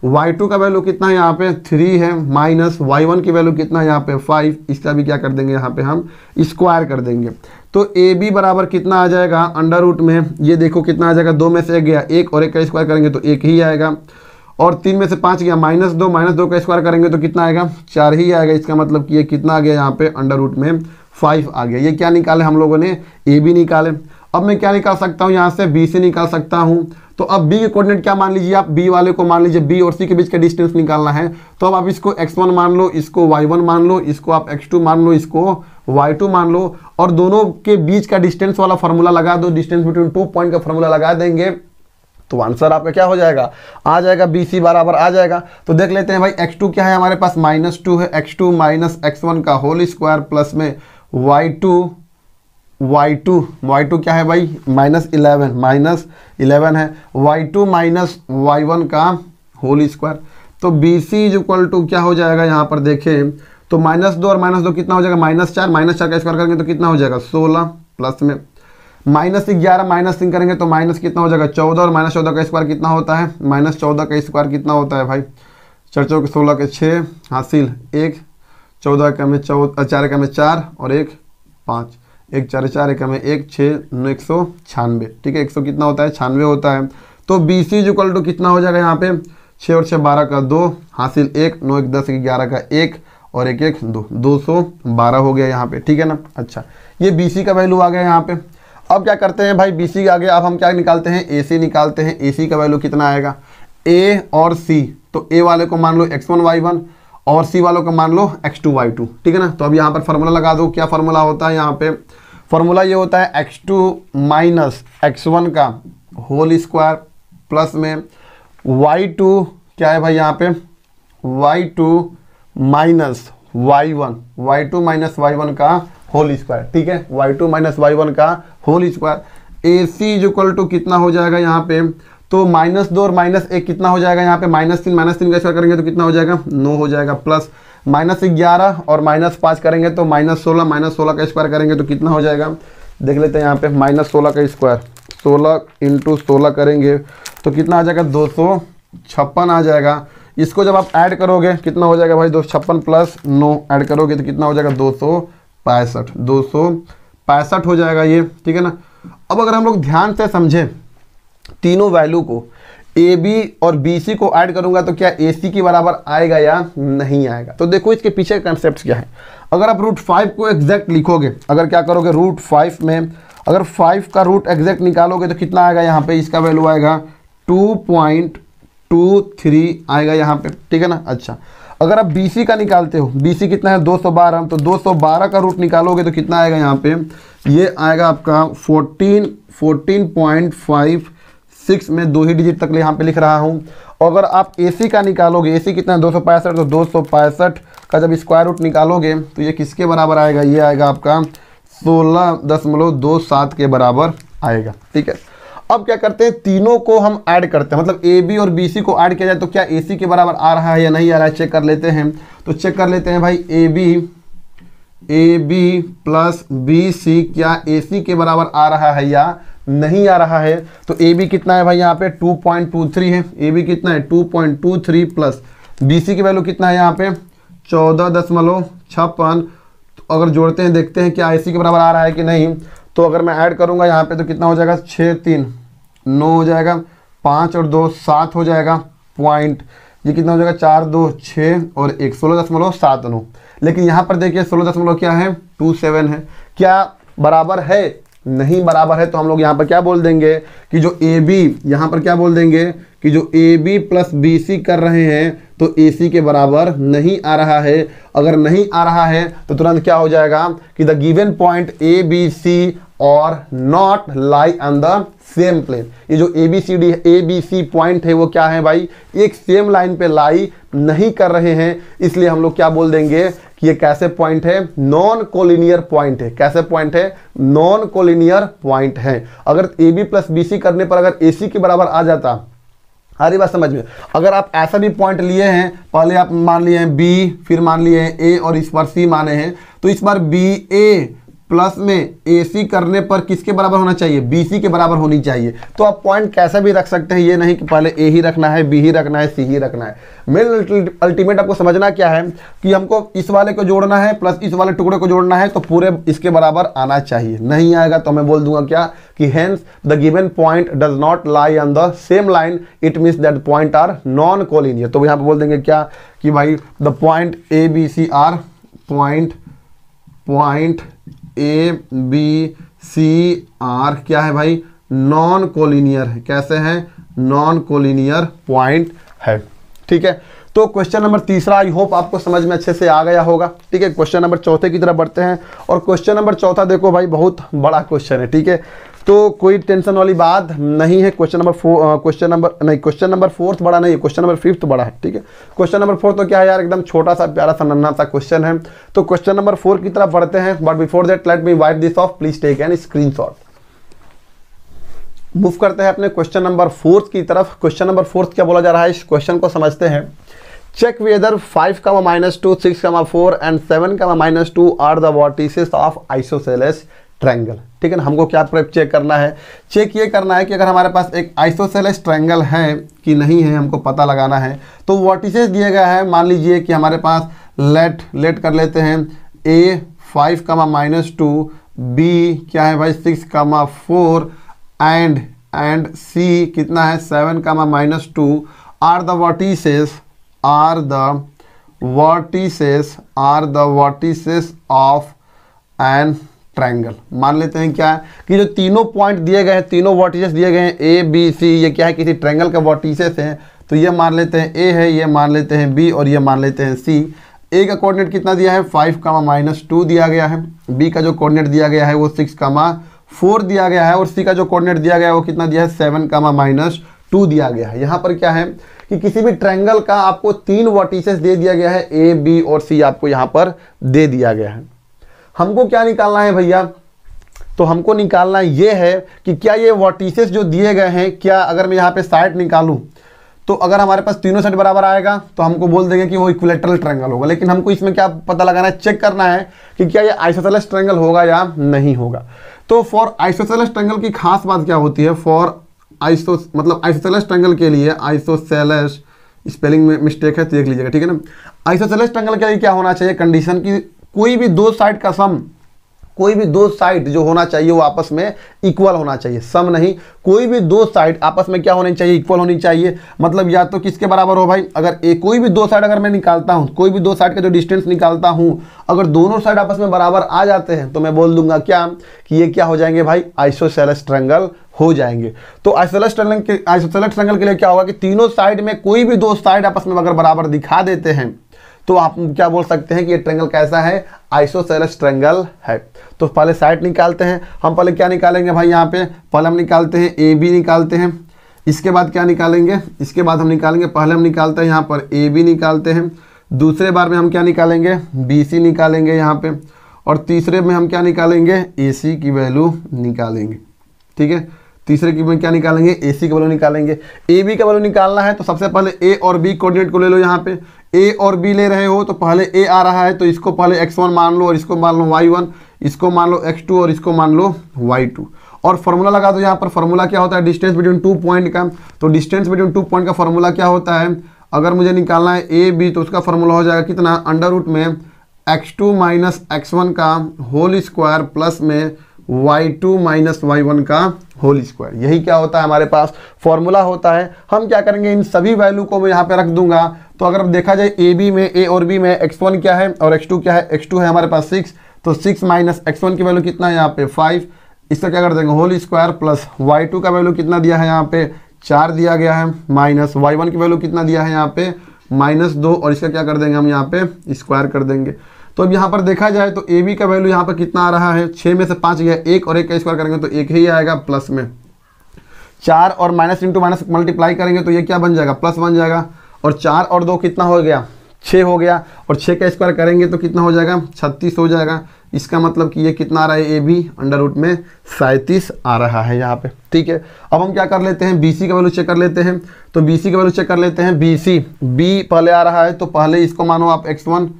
वाई टू का वैल्यू कितना यहाँ पे थ्री है माइनस वाई वन की वैल्यू कितना यहाँ पे फाइव इसका भी क्या कर देंगे यहाँ पे हम स्क्वायर कर देंगे तो ए बी बराबर कितना आ जाएगा अंडर रूट में ये देखो कितना आ जाएगा दो में से एक गया एक और एक का स्क्वायर करेंगे तो एक ही आएगा और तीन में से पाँच गया माइनस दो माइनस दो का स्क्वायर करेंगे तो कितना आएगा चार ही आएगा इसका मतलब कि ये कितना आ गया यहाँ पे अंडर रूट में फाइव आ गया ये क्या निकाले हम लोगों ने ए बी निकाले अब मैं क्या निकाल सकता हूं यहां से बी से निकाल सकता हूं तो अब बी के कोऑर्डिनेट क्या मान लीजिए आप बी वाले को मान लीजिए बी और सी के बीच का डिस्टेंस निकालना है तो अब आप इसको एक्स वन मान लो इसको वाई वन मान लो इसको आप एक्स टू मान लो इसको वाई टू मान लो और दोनों के बीच का डिस्टेंस वाला फॉर्मूला लगा दो डिस्टेंस बिटवीन टू पॉइंट का फॉर्मूला लगा देंगे तो आंसर आपका क्या हो जाएगा आ जाएगा बी सी बराबर आ जाएगा तो देख लेते हैं भाई x2 क्या है हमारे पास माइनस टू है एक्स टू माइनस एक्स का होल स्क्वायर प्लस में y2 y two Y two क्या है भाई माइनस इलेवन माइनस इलेवन है Y two minus Y one का होल स्क्वायर तो B C is equal to क्या हो जाएगा यहाँ पर देखें तो माइनस दो और माइनस दो कितना हो जाएगा माइनस चार माइनस चार का स्क्वायर करेंगे तो कितना हो जाएगा सोलह प्लस में माइनस ग्यारह माइनस तीन करेंगे तो माइनस कितना हो जाएगा चौदह और माइनस चौदह का स्क्वायर कितना होता है माइनस चौदह का स्क्वायर कितना होता है भाई चार के सोलह के छः हासिल एक चौदह का में चौदह चार का में चार और एक पाँच एक चार चार एक में एक छः एक सौ छियानवे ठीक है एक सौ कितना होता है छानवे होता है तो बी सी जो कल टू कितना हो जाएगा यहाँ पे छः और छः बारह का दो हासिल एक नौ एक दस एक ग्यारह का एक और एक एक दो दो सौ बारह हो गया यहाँ पे ठीक है ना अच्छा ये बी सी का वैल्यू आ गया यहाँ पे अब क्या करते हैं भाई बी सी के आगे अब हम क्या निकालते हैं ए सी निकालते हैं ए सी का वैल्यू कितना आएगा ए और सी तो ए वाले को मान लो एक्स वन वाई वन और सी वालों का मान लो एक्स टू वाई टू ठीक है ना तो अब यहाँ पर फार्मूला लगा दो क्या फार्मूला होता है यहाँ पे फार्मूला ये होता है x two minus x one का होल स्क्वायर प्लस में वाई टू क्या है भाई यहाँ पे y two minus Y one y two minus Y one का होल स्क्वायर ठीक है Y two minus Y one का whole square A C is equal to कितना हो जाएगा यहाँ पे तो माइनस दो और माइनस एक कितना हो जाएगा यहाँ पे माइनस तीन माइनस तीन का स्क्वायर करेंगे तो कितना हो जाएगा नौ हो जाएगा प्लस माइनस ग्यारह और माइनस पाँच करेंगे तो माइनस सोलह माइनस सोलह का स्क्वायर करेंगे तो कितना हो जाएगा देख लेते हैं यहाँ पे माइनस सोलह का स्क्वायर सोलह इंटू सोलह करेंगे तो कितना आ जाएगा दो सौ छप्पन आ जाएगा इसको जब आप ऐड करोगे कितना हो जाएगा भाई दो छप्पन प्लस नौ ऐड करोगे तो कितना हो जाएगा दो सौ पैंसठ दो सौ पैंसठ हो जाएगा ये ठीक है ना अब अगर हम लोग ध्यान से समझें तीनों वैल्यू को ए बी और बी सी को ऐड करूंगा तो क्या ए सी के बराबर आएगा या नहीं आएगा तो देखो इसके पीछे कंसेप्ट क्या है अगर आप रूट फाइव को एग्जैक्ट लिखोगे अगर क्या करोगे रूट फाइव में अगर फाइव का रूट एग्जैक्ट निकालोगे तो कितना आएगा यहाँ पे इसका वैल्यू आएगा टू पॉइंट टू थ्री आएगा यहाँ पे ठीक है ना अच्छा अगर आप बी सी का निकालते हो बी सी कितना है दो सौ बारह तो दो सौ बारह का रूट निकालोगे तो कितना आएगा यहाँ पे ये आएगा आपका fourteen fourteen point five six में दो ही डिजिट तक यहाँ पे लिख रहा हूँ अगर आप ए का निकालोगे ए कितना है दो तो दो का जब स्क्वायर रूट निकालोगे तो ये किसके बराबर आएगा ये आएगा आपका सोलह के बराबर आएगा ठीक है अब क्या करते हैं तीनों को हम ऐड करते हैं मतलब ए बी और बी सी को ऐड किया जाए तो क्या ए सी के बराबर आ रहा है या नहीं आ रहा है चेक कर लेते हैं तो चेक कर लेते हैं भाई A B A B plus B C क्या ए सी के बराबर आ रहा है या नहीं आ रहा है तो ए बी कितना है भाई यहाँ पे 2.23 है ए बी कितना है 2.23 प्लस बी सी की वैल्यू कितना है यहाँ पे चौदह दशमलव छप्पन तो अगर जोड़ते हैं देखते हैं क्या आई सी के बराबर आ रहा है कि नहीं तो अगर मैं ऐड करूँगा यहाँ पे तो कितना हो जाएगा छः तीन नौ हो जाएगा पाँच और दो सात हो जाएगा पॉइंट ये कितना हो जाएगा चार दो छः और एक सोलह दशमलव सात नौ लेकिन यहाँ पर देखिए सोलह दशमलव क्या है टू सेवन है क्या बराबर है नहीं बराबर है तो हम लोग यहाँ पर क्या बोल देंगे कि जो ए बी यहाँ पर क्या बोल देंगे कि जो A B plus B C कर रहे हैं तो ए सी के बराबर नहीं आ रहा है अगर नहीं आ रहा है तो तुरंत क्या हो जाएगा कि the given point A B C और not lie on the same plane ये जो A B C D A B C point है वो क्या है भाई एक सेम लाइन पे लाई नहीं कर रहे हैं इसलिए हम लोग क्या बोल देंगे कि ये कैसे पॉइंट है नॉन कोलिनियर पॉइंट है कैसे पॉइंट है नॉन कोलिनियर पॉइंट है अगर A B plus B C करने पर अगर ए सी के बराबर आ जाता हरी बात समझ में अगर आप ऐसा भी पॉइंट लिए हैं पहले आप मान लिए हैं बी फिर मान लिए हैं ए और इस बार सी माने हैं तो इस बार बी ए प्लस में ए सी करने पर किसके बराबर होना चाहिए बी सी के बराबर होनी चाहिए तो आप पॉइंट कैसा भी रख सकते हैं ये नहीं कि पहले ए ही रखना है बी ही रखना है सी ही रखना है मेन अल्टीमेट आपको समझना क्या है कि हमको इस वाले को जोड़ना है प्लस इस वाले टुकड़े को जोड़ना है तो पूरे इसके बराबर आना चाहिए नहीं आएगा तो मैं बोल दूंगा क्या कि hence the given point does not lie on the same line it means that point are non collinear तो यहाँ पर बोल देंगे क्या कि भाई the point A B C are point point A B C are क्या है भाई नॉन कोलिनियर है कैसे हैं नॉन कोलिनियर पॉइंट है ठीक है तो क्वेश्चन नंबर तीसरा आई होप आपको समझ में अच्छे से आ गया होगा ठीक है क्वेश्चन नंबर चौथे की तरफ बढ़ते हैं और क्वेश्चन नंबर चौथा देखो भाई बहुत बड़ा क्वेश्चन है ठीक है तो कोई टेंशन वाली बात नहीं है question number four question number नहीं क्वेश्चन नंबर फोर्थ बड़ा नहीं है क्वेश्चन नंबर फिफ्थ बड़ा है ठीक है क्वेश्चन नंबर फोर्थ तो क्या है यार एकदम छोटा सा प्यारा सा नन्ना सा क्वेश्चन है तो क्वेश्चन नंबर फोर की तरफ बढ़ते हैं but before that let me white this off please take an screen move करते हैं अपने क्वेश्चन नंबर फोर्थ की तरफ क्वेश्चन नंबर फोर्थ क्या बोला जा रहा है इस क्वेश्चन को समझते हैं चेक वेदर फाइव का माइनस टू सिक्स का माइनस फोर एंड सेवन का minus two are the vertices of isosceles triangle ठीक है ना हमको क्या चेक करना है चेक ये करना है कि अगर हमारे पास एक आइसोसेलेस ट्रायंगल है कि नहीं है हमको पता लगाना है तो वर्टिसेस दिया गया है मान लीजिए कि हमारे पास लेट लेट कर लेते हैं A five comma minus two B क्या है भाई six comma four and and सी कितना है seven comma minus two are the vertices are the vertices are the vertices of and triangle मान लेते हैं क्या है कि जो तीनों पॉइंट दिए गए हैं तीनों वर्टिसेस दिए गए हैं ए बी सी ये क्या है किसी ट्रायंगल का वर्टिसेस हैं तो ये मान लेते हैं ए है ये मान लेते हैं बी और ये मान लेते हैं सी ए का कोऑर्डिनेट कितना दिया है फाइव कामा माइनस टू दिया गया है बी का जो कोऑर्डिनेट दिया गया है वो सिक्स कामा फोर दिया गया है और सी का जो कोऑर्डिनेट दिया गया है वो कितना दिया है सेवन कामा माइनस टू दिया गया है यहाँ पर क्या है कि किसी भी ट्रैंगल का आपको तीन वर्टिसेस दे दिया गया है ए बी और सी आपको यहाँ पर दे दिया गया है हमको क्या निकालना है भैया तो हमको निकालना ये है कि क्या ये वर्टिसेस जो दिए गए हैं क्या अगर मैं यहाँ पे साइड निकालूँ तो अगर हमारे पास तीनों साइड बराबर आएगा तो हमको बोल देंगे कि वो इक्विलेटरल ट्रैंगल होगा लेकिन हमको इसमें क्या पता लगाना है चेक करना है कि क्या ये आइसोसेलस ट्रैंगल होगा या नहीं होगा तो फॉर आइसोसेलस ट्रैंगल की खास बात क्या होती है फॉर आइसो मतलब आइसोसेलस ट्रैंगल के लिए आइसोसेलस स्पेलिंग में मिस्टेक है तो देख लीजिएगा ठीक है ना आइसोसेलस ट्रैंगल के लिए क्या होना चाहिए कंडीशन की कोई भी दो साइड का सम कोई भी दो साइड जो होना चाहिए वो आपस में इक्वल होना चाहिए सम नहीं कोई भी दो साइड आपस में क्या होनी चाहिए इक्वल होनी चाहिए मतलब या तो किसके बराबर हो भाई अगर ए कोई भी दो साइड अगर मैं निकालता हूँ कोई भी दो साइड का जो डिस्टेंस निकालता हूँ अगर दोनों साइड आपस में बराबर आ जाते हैं तो मैं बोल दूंगा क्या कि ये क्या हो जाएंगे भाई आइसोसेलस ट्रंगल हो जाएंगे तो आइसोलेस ट्रंगल के आइसोसेलस ट्रंगल के लिए क्या होगा कि तीनों साइड में कोई भी दो साइड आपस में अगर बराबर दिखा देते हैं तो आप क्या बोल सकते हैं कि ये ट्रेंगल कैसा है आइसोसेलस ट्रेंगल है तो पहले साइड निकालते हैं हम पहले क्या निकालेंगे भाई यहाँ पे पहले हम निकालते हैं ए बी निकालते हैं इसके बाद क्या निकालेंगे इसके बाद हम निकालेंगे पहले हम निकालते हैं यहाँ पर ए बी निकालते हैं दूसरे बार में हम क्या निकालेंगे बी सी निकालेंगे यहाँ पे और तीसरे में हम क्या निकालेंगे ए सी की वैल्यू निकालेंगे ठीक है तीसरे की में क्या निकालेंगे ए सी का वैल्यू निकालेंगे ए बी का वैल्यू निकालना है तो सबसे पहले ए और बी कोऑर्डिनेट को ले लो यहाँ पे ए और बी ले रहे हो तो पहले ए आ रहा है तो इसको पहले एक्स वन मान लो और इसको मान लो वाई वन इसको मान लो एक्स टू और इसको मान लो वाई टू और फॉर्मूला लगा दो यहाँ पर फॉर्मूला क्या होता है डिस्टेंस बिटवीन टू पॉइंट का तो डिस्टेंस बिटवीन टू पॉइंट का फॉर्मूला क्या होता है अगर मुझे निकालना है ए बी तो उसका फॉर्मूला हो जाएगा कितना अंडर रूट में x two minus x one का होल स्क्वायर प्लस में Y two minus Y one का होल स्क्वायर यही क्या होता है हमारे पास फॉर्मूला होता है हम क्या करेंगे इन सभी वैल्यू को मैं यहाँ पे रख दूंगा तो अगर देखा जाए ए बी में ए और बी में एक्स वन क्या है और एक्स टू क्या है एक्स टू है हमारे पास सिक्स तो सिक्स माइनस एक्स वन की वैल्यू कितना है यहाँ पे फाइव इसका क्या कर देंगे whole square plus Y two का वैल्यू कितना दिया है यहाँ पे चार दिया गया है माइनस वाई वन की वैल्यू कितना दिया है यहाँ पे माइनस दो और इसका क्या कर देंगे हम यहाँ पे स्क्वायर कर देंगे तो अब यहाँ पर देखा जाए तो ए बी का वैल्यू यहाँ पर कितना आ रहा है छः में से पाँच गया एक और एक का स्क्वायर करेंगे तो एक ही आएगा प्लस में चार और माइनस इंटू माइनस मल्टीप्लाई करेंगे तो ये क्या बन जाएगा प्लस बन जाएगा और चार और दो कितना हो गया छः हो गया और छः का स्क्वायर करेंगे तो कितना हो जाएगा छत्तीस हो जाएगा इसका मतलब कि ये कितना आ रहा है ए बी अंडर रूट में सैंतीस आ रहा है यहाँ पे ठीक है अब हम क्या कर लेते हैं बी सी का वैल्यू चेक कर लेते हैं तो बी सी का वैल्यू चेक कर लेते हैं बी सी बी पहले आ रहा है तो पहले इसको मानो आप एक्स वन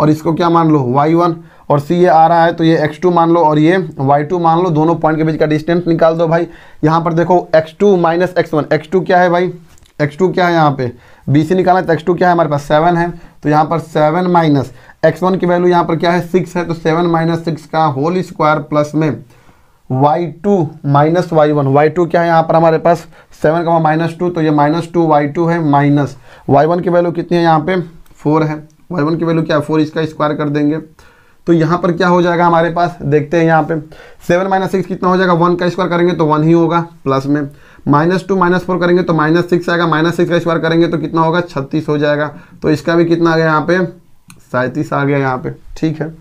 और इसको क्या मान लो वाई वन और सी ये आ रहा है तो ये एक्स टू मान लो और ये वाई टू मान लो दोनों पॉइंट के बीच का डिस्टेंस निकाल दो भाई यहाँ पर देखो x two minus x one x two क्या है भाई एक्स टू क्या है यहाँ पे बी सी निकाला तो एक्स टू क्या है हमारे पास सेवन है तो यहाँ पर सेवन माइनस एक्स वन की वैल्यू यहाँ पर क्या है सिक्स है तो सेवन माइनस सिक्स का होल स्क्वायर प्लस में Y two minus Y one y two क्या है यहाँ पर हमारे पास सेवन का माइनस टू तो ये माइनस टू वाई टू है माइनस वाई वन की वैल्यू कितनी है यहाँ पे फोर है वाई वन की वैल्यू क्या है फोर इसका स्क्वायर कर देंगे तो यहाँ पर क्या हो जाएगा हमारे पास देखते हैं यहाँ पे सेवन माइनस सिक्स कितना हो जाएगा वन का स्क्वायर करेंगे तो वन ही होगा प्लस में माइनस टू माइनस फोर करेंगे तो माइनस सिक्स आएगा माइनस सिक्स का स्क्वायर करेंगे तो कितना होगा छत्तीस हो जाएगा तो इसका भी कितना आ गया यहाँ पे सैंतीस आ गया यहाँ पे ठीक है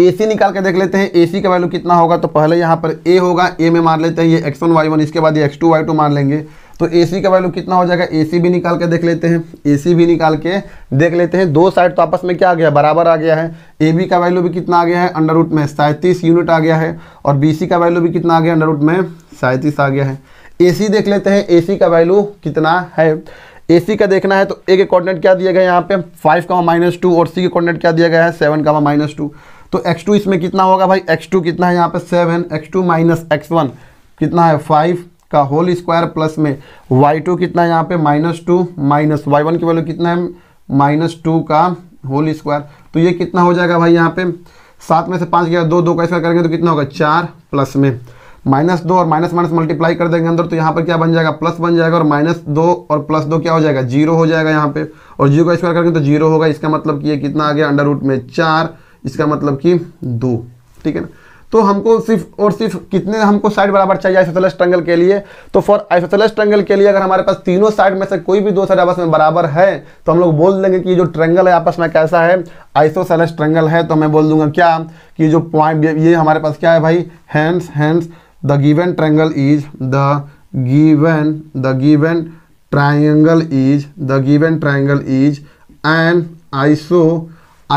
एसी निकाल के देख लेते हैं एसी का वैल्यू कितना होगा तो पहले यहाँ पर ए होगा ए में मार लेते हैं ये एक्स वन वाई वन इसके बाद ये एक्स टू वाई टू मार लेंगे तो एसी का वैल्यू कितना हो जाएगा एसी भी निकाल के देख लेते हैं एसी भी निकाल के देख लेते हैं दो साइड तो आपस में क्या आ गया बराबर आ गया है ए बी का वैल्यू भी कितना आ गया है अंडर रूट में सैंतीस यूनिट आ गया है और बी सी का वैल्यू भी कितना आ गया अंडर रूट में सैंतीस आ गया है एसी देख लेते हैं एसी का वैल्यू कितना है एसी का देखना है तो ए के कोऑर्डिनेट क्या दिया गया यहाँ पे फाइव का माइनस टू और सी के कोऑर्डिनेट क्या दिया गया है सेवन का माइनस टू तो एक्स टू इसमें कितना होगा भाई एक्स टू कितना है यहाँ पे seven x two minus x one कितना है फाइव का होल स्क्वायर प्लस में वाई टू कितना है यहाँ पे minus two minus Y one की वैल्यू कितना है माइनस टू का होल स्क्वायर तो ये कितना हो जाएगा भाई यहाँ पे सात में से पाँच गया दो दो का स्क्वायर करेंगे तो कितना होगा चार प्लस में माइनस दो और माइनस माइनस मल्टीप्लाई कर देंगे अंदर तो यहाँ पर क्या बन जाएगा प्लस बन जाएगा और माइनस दो और प्लस दो क्या हो जाएगा जीरो हो जाएगा यहाँ पे और जीरो का स्क्वायर करेंगे तो जीरो होगा इसका मतलब कि ये कितना आ गया अंडर रूट में चार इसका मतलब कि दो ठीक है ना तो हमको सिर्फ और सिर्फ कितने हमको साइड बराबर चाहिए आइसोसेलस ट्रंगल के लिए तो फॉर आइसोसेलस ट्रंगल के लिए अगर हमारे पास तीनों साइड में से कोई भी दो साइड आपस में बराबर है तो हम लोग बोल देंगे कि ये जो ट्रंगल है आपस में कैसा है आइसोसेलस ट्रंगल है तो मैं बोल दूंगा क्या कि जो पॉइंट ये हमारे पास क्या है भाई hands hands the given triangle is the given the given triangle is the given triangle is iso iso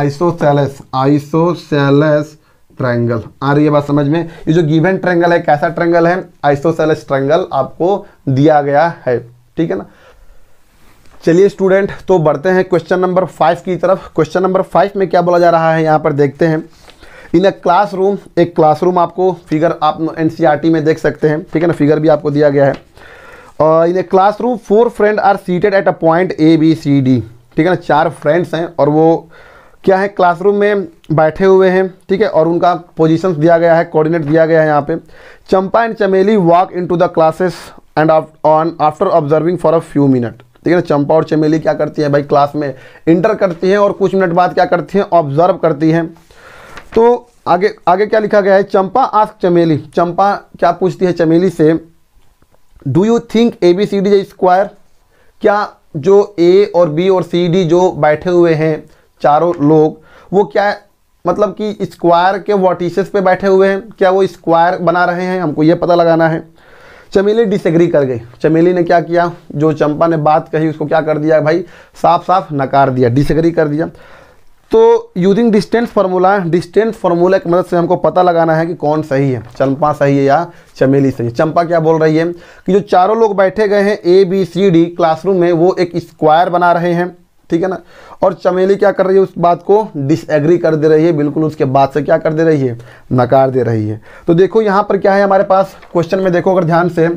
isosceles isosceles triangle आ रही है बात समझ में ये जो गिवन ट्रायंगल है कैसा ट्रायंगल है आइसोसेलेस ट्रायंगल आपको दिया गया है ठीक है ना चलिए स्टूडेंट तो बढ़ते हैं क्वेश्चन नंबर फाइव की तरफ क्वेश्चन नंबर फाइव में क्या बोला जा रहा है यहाँ पर देखते हैं इन अ क्लास एक क्लास आपको फिगर आप एन e में देख सकते हैं ठीक है ना फिगर भी आपको दिया गया है और in a room four friend are seated at a point A B C D ठीक है ना चार फ्रेंड्स हैं और वो क्या है क्लासरूम में बैठे हुए हैं ठीक है और उनका पोजिशन दिया गया है कोऑर्डिनेट दिया गया है यहाँ पे Champa and Chameli walk into the classes and on after observing for a few minute ठीक है ना चंपा और चमेली क्या करती हैं भाई क्लास में इंटर करती हैं और कुछ मिनट बाद क्या करती हैं ऑब्जर्व करती हैं तो आगे आगे क्या लिखा गया है चंपा आस्क चमेली चंपा क्या पूछती है चमेली से do you think A B C D square क्या जो ए और बी और सी डी जो बैठे हुए हैं चारों लोग वो क्या मतलब कि स्क्वायर के वर्टिसेस पे बैठे हुए हैं क्या वो स्क्वायर बना रहे हैं हमको ये पता लगाना है चमेली डिसएग्री कर गई चमेली ने क्या किया जो चंपा ने बात कही उसको क्या कर दिया भाई साफ साफ नकार दिया डिसएग्री कर दिया तो using distance formula distance formula की मदद से हमको पता लगाना है कि कौन सही है चंपा सही है या चमेली सही है चंपा क्या बोल रही है कि जो चारों लोग बैठे गए हैं A B C D classroom में वो एक स्क्वायर बना रहे हैं ठीक है ना और चमेली क्या कर रही है उस बात को डिसएग्री कर दे रही है बिल्कुल उसके बाद से क्या कर दे रही है नकार दे रही है तो देखो यहाँ पर क्या है हमारे पास क्वेश्चन में देखो अगर ध्यान से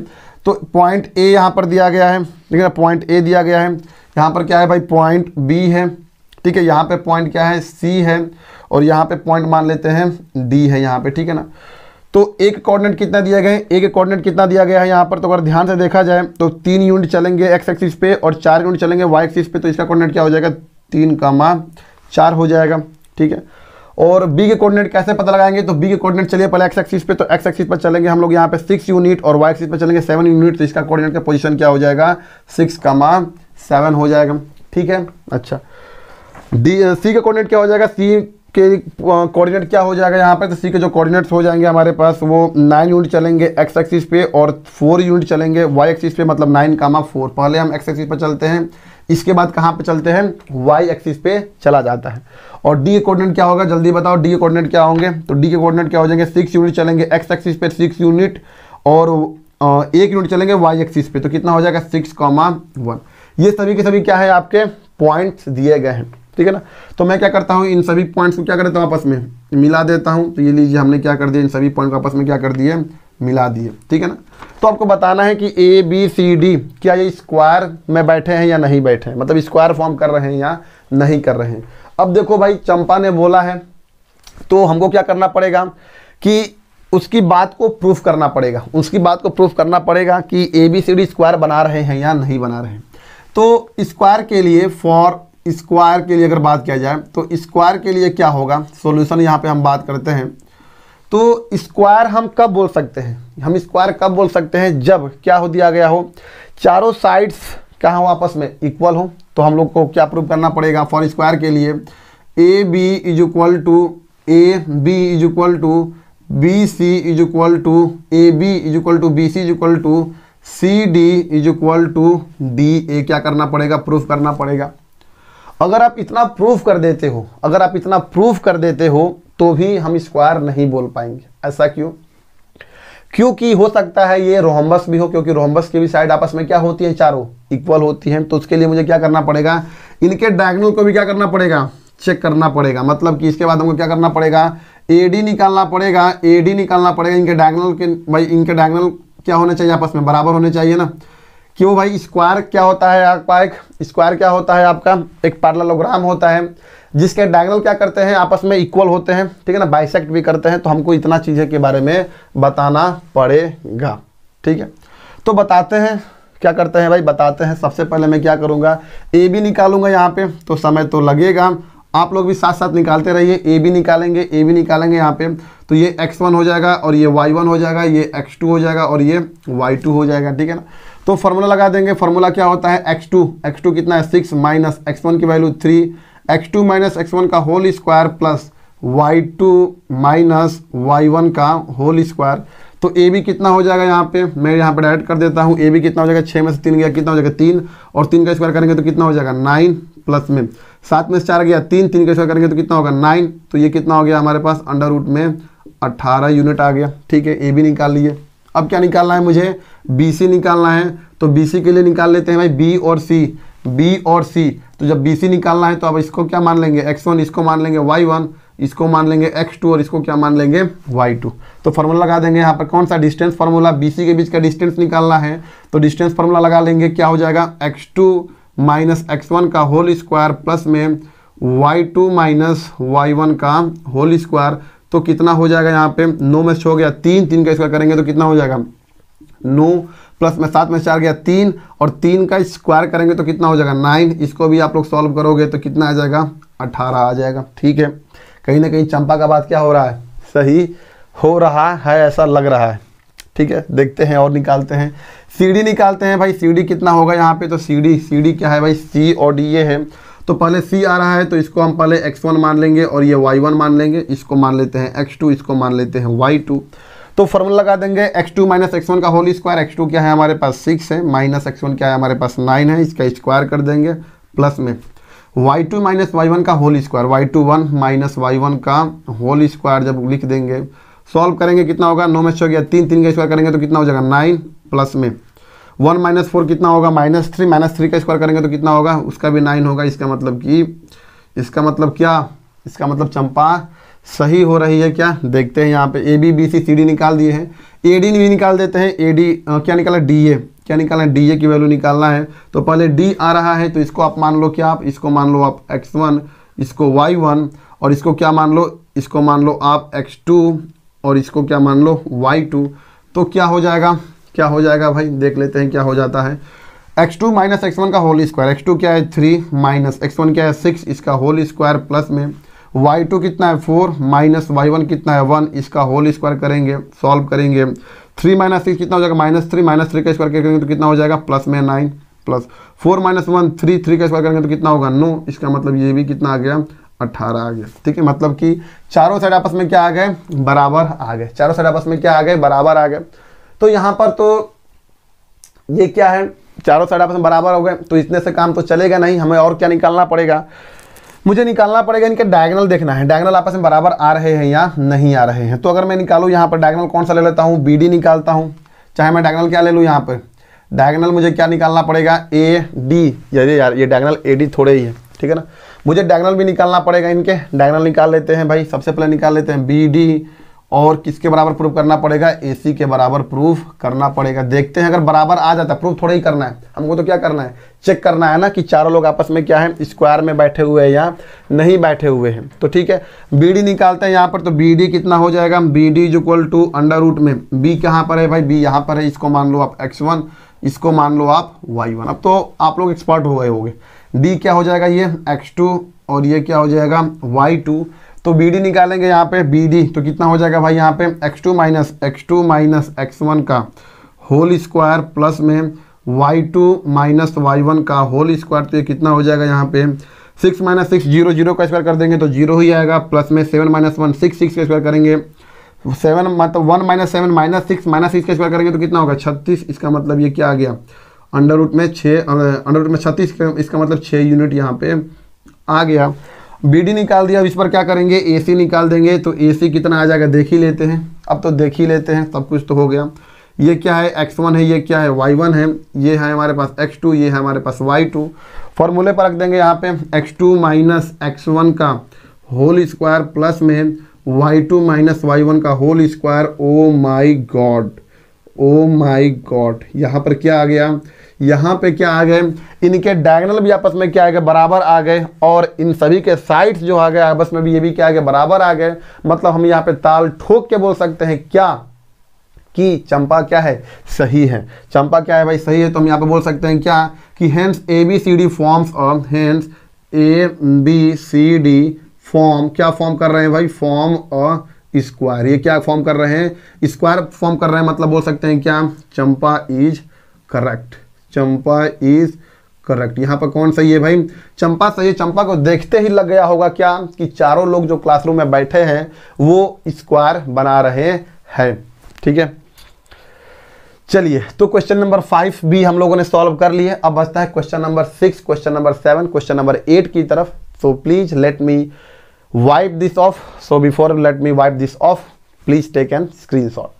तो पॉइंट ए यहाँ पर दिया गया है ठीक है पॉइंट ए दिया गया है यहाँ पर क्या है भाई पॉइंट बी है ठीक है यहाँ पे पॉइंट क्या है सी है और यहाँ पे पॉइंट मान लेते हैं डी है यहाँ पे ठीक है ना तो एक कोऑर्डिनेट कितना दिया गया है एक कोऑर्डिनेट कितना दिया गया है यहाँ पर तो अगर ध्यान से देखा जाए तो तीन यूनिट चलेंगे एक्स एक्सिस पे और चार यूनिट चलेंगे वाई एक्सिस पे तो इसका कॉर्डिनेट क्या हो जाएगा तीन कामा चार हो जाएगा ठीक है और बी के कोऑर्डिनेट कैसे पता लगाएंगे तो बी के कोऑर्डिनेट चलिए पहले एक्स एक्सिस पे तो एक्स एक्सिस पर चलेंगे हम लोग यहाँ पे सिक्स यूनिट और वाई एक्सिस पर चलेंगे सेवन यूनिट तो इसका कोऑर्डिनेट का पोजीशन क्या हो जाएगा सिक्स कामा सेवन हो जाएगा ठीक है अच्छा डी सी का कोऑर्डिनेट क्या हो जाएगा सी के कोऑर्डिनेट uh, क्या हो जाएगा यहाँ पर तो सी के जो कोऑर्डिनेट्स हो जाएंगे हमारे पास वो नाइन यूनिट चलेंगे एक्स एक्सिस पे और फोर यूनिट चलेंगे वाई एक्सिस पे मतलब नाइन कामा फोर पहले हम एक्स एक्सिस पे चलते हैं इसके बाद कहाँ पर चलते हैं वाई एक्सिस पे चला जाता है और डी के कोऑर्डिनेट क्या होगा जल्दी बताओ डी के कोऑर्डिनेट क्या होंगे तो डी के कोऑर्डिनेट क्या हो जाएंगे सिक्स यूनिट चलेंगे एक्स एक्सिस पे सिक्स यूनिट और uh, एक यूनिट चलेंगे वाई एक्सिस पे तो कितना हो जाएगा सिक्स कॉमा वन ये सभी के सभी क्या है आपके पॉइंट्स दिए गए हैं ठीक है ना तो मैं क्या करता हूँ इन सभी पॉइंट्स को क्या कर देता हूँ आपस में मिला देता हूँ तो ये लीजिए हमने क्या कर दिया इन सभी पॉइंट को आपस में क्या कर दिए मिला दिए ठीक है ना तो आपको बताना है कि ए बी सी डी क्या ये स्क्वायर में बैठे हैं या नहीं बैठे हैं मतलब स्क्वायर फॉर्म कर रहे हैं या नहीं कर रहे हैं अब देखो भाई चंपा ने बोला है तो हमको क्या करना पड़ेगा कि उसकी बात को प्रूफ करना पड़ेगा उसकी बात को प्रूफ करना पड़ेगा कि A B C D square बना रहे हैं या नहीं बना रहे हैं तो स्क्वायर के लिए फॉर स्क्वायर के लिए अगर बात किया जाए तो स्क्वायर के लिए क्या होगा सॉल्यूशन यहाँ पे हम बात करते हैं तो स्क्वायर हम कब बोल सकते हैं हम स्क्वायर कब बोल सकते हैं जब क्या हो दिया गया हो चारों साइड्स क्या हो आपस में इक्वल हो तो हम लोग को क्या प्रूव करना पड़ेगा फॉर स्क्वायर के लिए A B is equal to A B is equal to B C is equal to A B is equal to B C is equal to C D is equal to D A क्या करना पड़ेगा प्रूफ करना पड़ेगा अगर आप इतना प्रूफ कर देते हो अगर आप इतना प्रूफ कर देते हो तो भी हम स्क्वायर नहीं बोल पाएंगे ऐसा क्यों क्योंकि हो सकता है ये रोहम्बस भी हो क्योंकि रोहम्बस की भी साइड आपस में क्या होती है चारों इक्वल होती है तो उसके लिए मुझे क्या करना पड़ेगा इनके डायगनल को भी क्या करना पड़ेगा चेक करना पड़ेगा मतलब कि इसके बाद हमको क्या करना पड़ेगा एडी निकालना पड़ेगा एडी निकालना पड़ेगा इनके डायगनल के भाई इनके डायगनल क्या होने चाहिए आपस में बराबर होने चाहिए ना क्यों भाई स्क्वायर क्या होता है आपका एक स्क्वायर क्या होता है आपका एक पार्ललोग्राम होता है जिसके डायगनल क्या करते हैं आपस में इक्वल होते हैं ठीक है ना बाइसेक्ट भी करते हैं तो हमको इतना चीज़ें के बारे में बताना पड़ेगा ठीक है तो बताते हैं क्या करते हैं भाई बताते हैं सबसे पहले मैं क्या करूँगा ए भी निकालूंगा यहाँ पे तो समय तो लगेगा आप लोग भी साथ साथ निकालते रहिए ए भी निकालेंगे ए भी निकालेंगे यहाँ पे तो ये एक्स वन हो जाएगा और ये वाई वन हो जाएगा ये एक्स टू हो जाएगा और ये वाई टू हो जाएगा ठीक है ना तो फॉर्मूला लगा देंगे फॉर्मूला क्या होता है एक्स टू एक्स टू कितना है सिक्स माइनस एक्स वन की value three X two minus x one का whole square plus Y two minus Y one का होल स्क्वायर तो ए बी कितना हो जाएगा यहाँ पे मैं यहाँ पर डायरेक्ट कर देता हूँ ए बी कितना हो जाएगा छः में से तीन गया कितना हो जाएगा तीन और तीन का स्क्वायर करेंगे तो कितना हो जाएगा नाइन प्लस में सात में से चार गया तीन तीन का स्क्वायर करेंगे तो कितना होगा नाइन तो ये कितना हो गया हमारे पास अंडर रूट में अट्ठारह यूनिट आ गया ठीक है ए बी निकाल लिए अब क्या निकालना है मुझे बी सी निकालना है तो बी सी के लिए निकाल लेते हैं भाई बी और सी बी और सी तो जब बी सी निकालना है तो अब इसको क्या मान लेंगे एक्स वन इसको मान लेंगे वाई वन इसको मान लेंगे एक्स टू और इसको क्या मान लेंगे वाई टू तो फार्मूला लगा देंगे यहाँ पर कौन सा डिस्टेंस फार्मूला बी सी के बीच का डिस्टेंस निकालना है तो डिस्टेंस फार्मूला लगा लेंगे क्या हो जाएगा x two minus x one का होल स्क्वायर प्लस में Y two minus Y one का होल स्क्वायर तो कितना हो जाएगा यहाँ पे नौ में छः गया तीन तीन का स्क्वायर करेंगे तो कितना हो जाएगा नौ प्लस में सात में चार गया तीन और तीन का स्क्वायर करेंगे तो कितना हो जाएगा नाइन इसको भी आप लोग सॉल्व करोगे तो कितना आ जाएगा अठारह आ जाएगा ठीक है कहीं ना कहीं चंपा का बात क्या हो रहा है सही हो रहा है ऐसा लग रहा है ठीक है देखते हैं और निकालते हैं सीढ़ी निकालते हैं भाई सीढ़ी कितना होगा यहाँ पे तो सीढ़ी सीढ़ी क्या है भाई सी और डी ए है तो पहले सी आ रहा है तो इसको हम पहले एक्स वन मान लेंगे और ये वाई वन मान लेंगे इसको मान लेते हैं एक्स टू इसको मान लेते हैं वाई टू तो फॉर्मूला लगा देंगे X two minus x one का होल स्क्वायर एक्स टू क्या है हमारे पास सिक्स है माइनस एक्स वन क्या है हमारे पास नाइन है इसका स्क्वायर कर देंगे प्लस में Y two minus Y one का whole square Y two one minus Y one का होल स्क्वायर जब लिख देंगे सॉल्व करेंगे कितना होगा नौ में छः गया तीन तीन का स्क्वायर करेंगे तो कितना हो जाएगा नाइन प्लस में वन माइनस फोर कितना होगा माइनस थ्री माइनस थ्री का स्क्वायर करेंगे तो कितना होगा उसका भी नाइन होगा इसका मतलब कि इसका मतलब क्या इसका मतलब चंपा सही हो रही है क्या देखते हैं यहाँ पे A B B C C D निकाल दिए हैं ए डी भी निकाल देते हैं ए डी क्या निकाला डी ए क्या निकालना है डी ए की वैल्यू निकालना है तो पहले डी आ रहा है तो इसको आप मान लो क्या आप इसको मान लो आप एक्स वन इसको वाई वन और इसको क्या मान लो इसको मान लो आप एक्स टू और इसको क्या मान लो वाई टू तो क्या हो जाएगा क्या हो जाएगा भाई देख लेते हैं क्या हो जाता है x two minus x one का होल स्क्वायर एक्स टू क्या है थ्री माइनस एक्स वन क्या है सिक्स इसका होल स्क्वायर प्लस में वाई टू कितना है फोर माइनस वाई वन कितना है वन इसका होल स्क्वायर करेंगे सॉल्व करेंगे थ्री माइनस सिक्स कितना हो जाएगा माइनस थ्री माइनस थ्री का स्क्वायर करेंगे तो कितना हो जाएगा प्लस में nine plus four minus one three three का स्क्वायर करेंगे तो कितना होगा नो इसका मतलब ये भी कितना आ गया अट्ठारह आ गया ठीक है मतलब कि चारों साइड आपस में क्या आ गए बराबर आ गए चारों साइड आपस में क्या आ गए बराबर आ गए तो यहाँ पर तो ये क्या है चारों साइड आपस में बराबर हो गए तो इतने से काम तो चलेगा नहीं हमें और क्या निकालना पड़ेगा मुझे निकालना पड़ेगा इनके डायगनल देखना है डायगनल आपस में बराबर आ रहे हैं या नहीं आ रहे हैं तो अगर मैं निकालू यहाँ पर डायगनल कौन सा ले लेता हूँ बी निकालता हूँ चाहे मैं डायगनल क्या ले लूँ यहाँ पर डायगनल मुझे क्या निकालना पड़ेगा ए डी यार यार ये डायगनल ए डी थोड़े ही है ठीक है ना मुझे डायगनल भी निकालना पड़ेगा इनके डायगनल निकाल लेते हैं भाई सबसे पहले निकाल लेते हैं बी डी और किसके बराबर प्रूफ करना पड़ेगा ए के बराबर प्रूफ करना पड़ेगा देखते हैं अगर बराबर आ जाता है प्रूफ थोड़ा ही करना है हमको तो क्या करना है चेक करना है ना कि चारों लोग आपस में क्या है स्क्वायर में बैठे हुए हैं या नहीं बैठे हुए हैं तो ठीक है बी निकालते हैं यहाँ पर तो बी कितना हो जाएगा B D is equal to under root में बी कहाँ पर है भाई बी यहाँ पर है इसको मान लो आप एक्स वन इसको मान लो आप वाई वन अब तो आप लोग एक्सपर्ट हो गए होंगे डी क्या हो जाएगा ये एक्स टू और ये क्या हो जाएगा वाई टू तो बी डी निकालेंगे यहाँ पे बी डी तो कितना हो जाएगा भाई यहाँ पे x two minus X two minus x one का होल स्क्वायर प्लस में Y two minus Y one का होल स्क्वायर तो ये कितना हो जाएगा यहाँ पे six minus six zero zero का स्क्वायर कर देंगे तो जीरो ही आएगा प्लस में seven minus one six six का स्क्वायर करेंगे सेवन मतलब one minus seven minus six minus six का स्क्वायर करेंगे तो कितना होगा छत्तीस इसका मतलब ये क्या आ गया अंडर रूट में छः अंडर रूट में छत्तीस इसका मतलब छः यूनिट यहाँ पे आ गया बी डी निकाल दिया अब इस पर क्या करेंगे ए सी निकाल देंगे तो ए सी कितना आ जाएगा देख ही लेते हैं अब तो देख ही लेते हैं सब कुछ तो हो गया ये क्या है एक्स वन है ये क्या है वाई वन है ये है हमारे पास एक्स टू ये है हमारे पास वाई टू फॉर्मूले पर रख देंगे यहाँ पे x two minus x one का होल स्क्वायर प्लस में Y two minus Y one का whole square oh my God oh my God यहाँ पर क्या आ गया यहाँ पे क्या आ गए इनके डायगनल भी आपस में क्या आ गए बराबर आ गए और इन सभी के साइड्स जो आ गए आपस में भी ये भी क्या आ गए बराबर आ गए मतलब हम यहाँ पे ताल ठोक के बोल सकते हैं क्या कि चंपा क्या है सही है चंपा क्या है भाई सही है तो हम यहाँ पे बोल सकते हैं क्या कि hence A B C D forms और hence A B C D form क्या फॉर्म कर रहे हैं भाई फॉर्म अ स्क्वायर ये क्या फॉर्म कर रहे हैं स्क्वायर फॉर्म कर रहे हैं मतलब बोल सकते हैं क्या Champa is correct Champa is correct यहाँ पर कौन सही है भाई चंपा सही है चंपा को देखते ही लग गया होगा क्या कि चारों लोग जो क्लासरूम में बैठे हैं वो स्क्वायर बना रहे हैं ठीक है चलिए तो क्वेश्चन नंबर फाइव भी हम लोगों ने सॉल्व कर लिए अब बचता है question number six question number seven question number eight की तरफ so please let me wipe this off so before let me wipe this off please take an screen shot